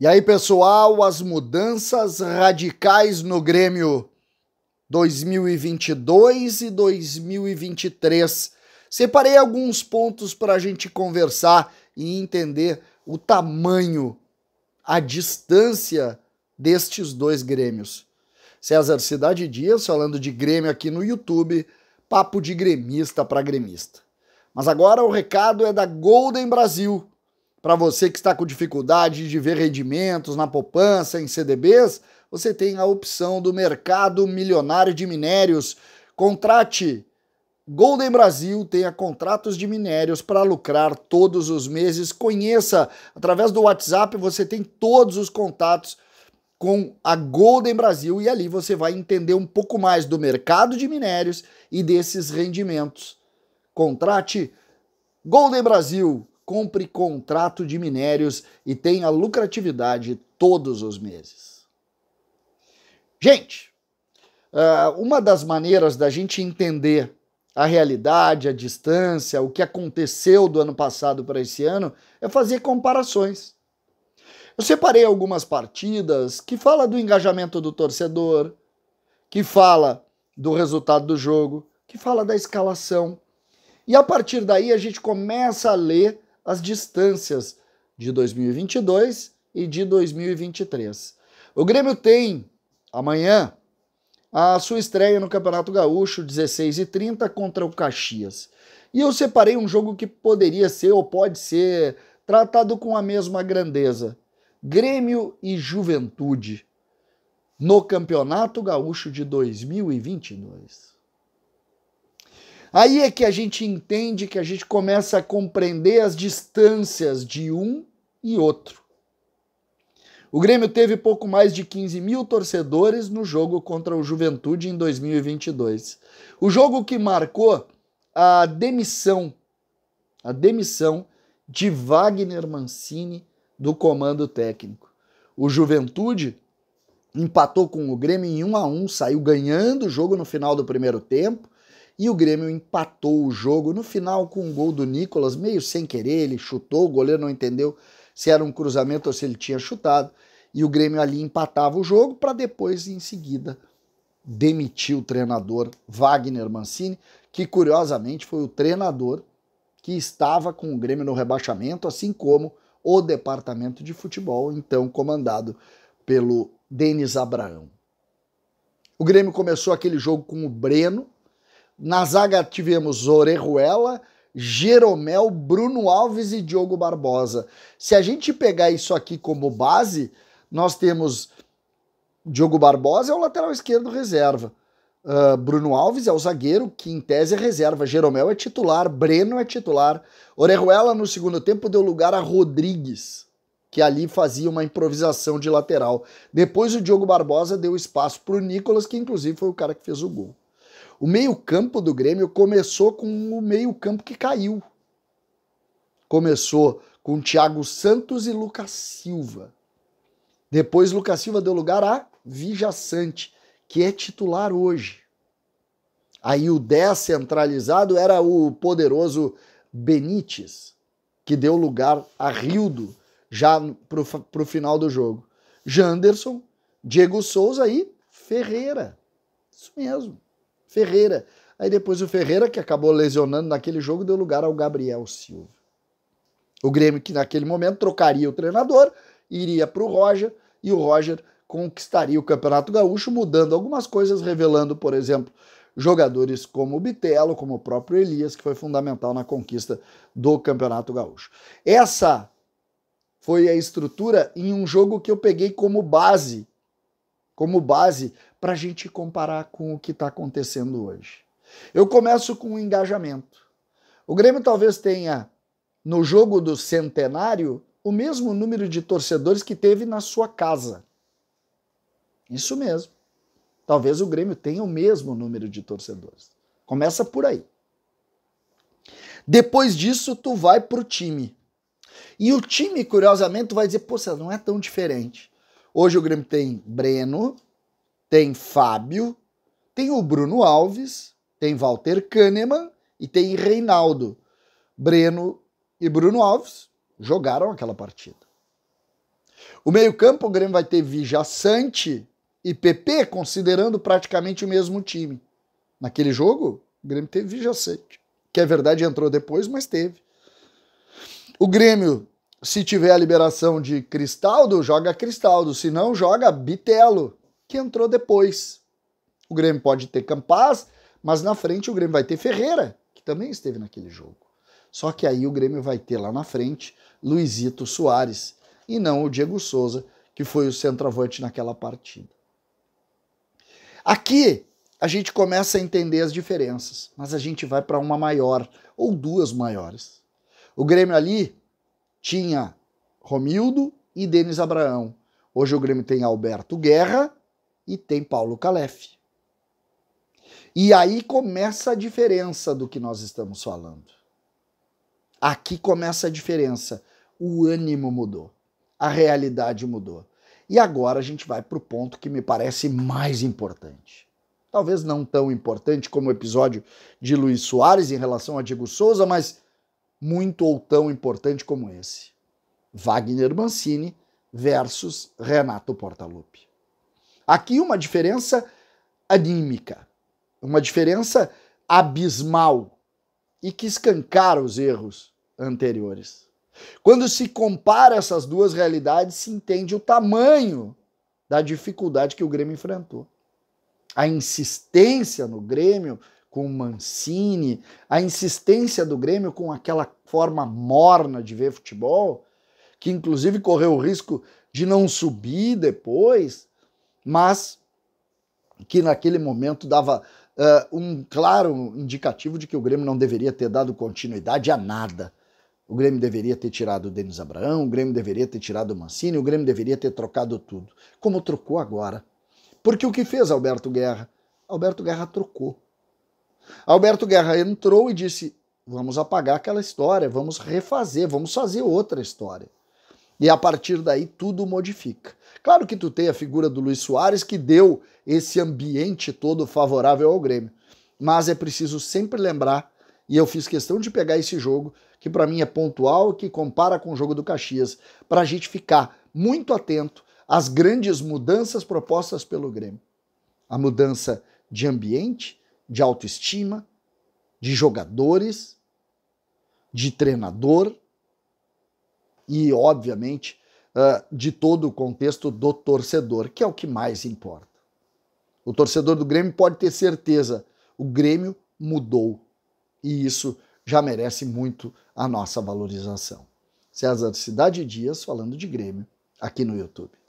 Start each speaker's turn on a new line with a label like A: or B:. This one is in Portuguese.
A: E aí, pessoal, as mudanças radicais no Grêmio 2022 e 2023. Separei alguns pontos para a gente conversar e entender o tamanho, a distância destes dois Grêmios. César Cidade Dias falando de Grêmio aqui no YouTube, papo de gremista para gremista. Mas agora o recado é da Golden Brasil para você que está com dificuldade de ver rendimentos na poupança, em CDBs, você tem a opção do mercado milionário de minérios. Contrate Golden Brasil tenha contratos de minérios para lucrar todos os meses. Conheça através do WhatsApp, você tem todos os contatos com a Golden Brasil e ali você vai entender um pouco mais do mercado de minérios e desses rendimentos. Contrate Golden Brasil compre contrato de minérios e tenha lucratividade todos os meses. Gente, ah, uma das maneiras da gente entender a realidade, a distância, o que aconteceu do ano passado para esse ano é fazer comparações. Eu separei algumas partidas que fala do engajamento do torcedor, que fala do resultado do jogo, que fala da escalação. E a partir daí a gente começa a ler as distâncias de 2022 e de 2023. O Grêmio tem amanhã a sua estreia no Campeonato Gaúcho, 16h30, contra o Caxias. E eu separei um jogo que poderia ser ou pode ser tratado com a mesma grandeza: Grêmio e Juventude no Campeonato Gaúcho de 2022. Aí é que a gente entende que a gente começa a compreender as distâncias de um e outro. O Grêmio teve pouco mais de 15 mil torcedores no jogo contra o Juventude em 2022. O jogo que marcou a demissão, a demissão de Wagner Mancini do comando técnico. O Juventude empatou com o Grêmio em 1 a 1, saiu ganhando o jogo no final do primeiro tempo e o Grêmio empatou o jogo no final com um gol do Nicolas, meio sem querer, ele chutou, o goleiro não entendeu se era um cruzamento ou se ele tinha chutado, e o Grêmio ali empatava o jogo para depois, em seguida, demitir o treinador Wagner Mancini, que curiosamente foi o treinador que estava com o Grêmio no rebaixamento, assim como o departamento de futebol, então comandado pelo Denis Abraão. O Grêmio começou aquele jogo com o Breno, na zaga tivemos Orejuela, Jeromel, Bruno Alves e Diogo Barbosa. Se a gente pegar isso aqui como base, nós temos Diogo Barbosa é o lateral esquerdo reserva. Uh, Bruno Alves é o zagueiro, que em tese é reserva. Jeromel é titular, Breno é titular. Orejuela, no segundo tempo, deu lugar a Rodrigues, que ali fazia uma improvisação de lateral. Depois o Diogo Barbosa deu espaço para o Nicolas, que inclusive foi o cara que fez o gol. O meio-campo do Grêmio começou com o meio-campo que caiu. Começou com Thiago Santos e Lucas Silva. Depois Lucas Silva deu lugar a Vijaçante, que é titular hoje. Aí o 10 centralizado era o poderoso Benítez, que deu lugar a Rildo já para o final do jogo. Janderson, Diego Souza e Ferreira. Isso mesmo. Ferreira. Aí depois o Ferreira, que acabou lesionando naquele jogo, deu lugar ao Gabriel Silva. O Grêmio, que naquele momento trocaria o treinador, iria para o Roger e o Roger conquistaria o Campeonato Gaúcho, mudando algumas coisas, revelando, por exemplo, jogadores como o Bitelo, como o próprio Elias, que foi fundamental na conquista do Campeonato Gaúcho. Essa foi a estrutura em um jogo que eu peguei como base, como base para a gente comparar com o que está acontecendo hoje. Eu começo com o engajamento. O Grêmio talvez tenha, no jogo do centenário, o mesmo número de torcedores que teve na sua casa. Isso mesmo. Talvez o Grêmio tenha o mesmo número de torcedores. Começa por aí. Depois disso, tu vai pro time. E o time, curiosamente, vai dizer, poxa, não é tão diferente. Hoje o Grêmio tem Breno, tem Fábio, tem o Bruno Alves, tem Walter Kahneman e tem Reinaldo. Breno e Bruno Alves jogaram aquela partida. O meio-campo, o Grêmio vai ter Vija e PP, considerando praticamente o mesmo time. Naquele jogo, o Grêmio teve Vija que é verdade, entrou depois, mas teve. O Grêmio, se tiver a liberação de Cristaldo, joga Cristaldo, se não, joga Bitelo que entrou depois. O Grêmio pode ter Campaz, mas na frente o Grêmio vai ter Ferreira, que também esteve naquele jogo. Só que aí o Grêmio vai ter lá na frente Luizito Soares e não o Diego Souza, que foi o centroavante naquela partida. Aqui a gente começa a entender as diferenças, mas a gente vai para uma maior ou duas maiores. O Grêmio ali tinha Romildo e Denis Abraão. Hoje o Grêmio tem Alberto Guerra e tem Paulo Calef. E aí começa a diferença do que nós estamos falando. Aqui começa a diferença. O ânimo mudou, a realidade mudou. E agora a gente vai para o ponto que me parece mais importante. Talvez não tão importante como o episódio de Luiz Soares em relação a Diego Souza, mas muito ou tão importante como esse. Wagner Mancini versus Renato Portaluppi. Aqui uma diferença anímica, uma diferença abismal e que escancara os erros anteriores. Quando se compara essas duas realidades, se entende o tamanho da dificuldade que o Grêmio enfrentou. A insistência no Grêmio com o Mancini, a insistência do Grêmio com aquela forma morna de ver futebol, que inclusive correu o risco de não subir depois, mas que naquele momento dava uh, um claro indicativo de que o Grêmio não deveria ter dado continuidade a nada. O Grêmio deveria ter tirado o Denis Abraão, o Grêmio deveria ter tirado o Mancini, o Grêmio deveria ter trocado tudo, como trocou agora. Porque o que fez Alberto Guerra? Alberto Guerra trocou. Alberto Guerra entrou e disse: vamos apagar aquela história, vamos refazer, vamos fazer outra história. E a partir daí tudo modifica. Claro que tu tem a figura do Luiz Soares que deu esse ambiente todo favorável ao Grêmio, mas é preciso sempre lembrar e eu fiz questão de pegar esse jogo que para mim é pontual, que compara com o jogo do Caxias, para a gente ficar muito atento às grandes mudanças propostas pelo Grêmio. A mudança de ambiente, de autoestima, de jogadores, de treinador, e, obviamente, ah, de todo o contexto do torcedor, que é o que mais importa. O torcedor do Grêmio pode ter certeza, o Grêmio mudou e isso já merece muito a nossa valorização. César Cidade Dias falando de Grêmio aqui no YouTube.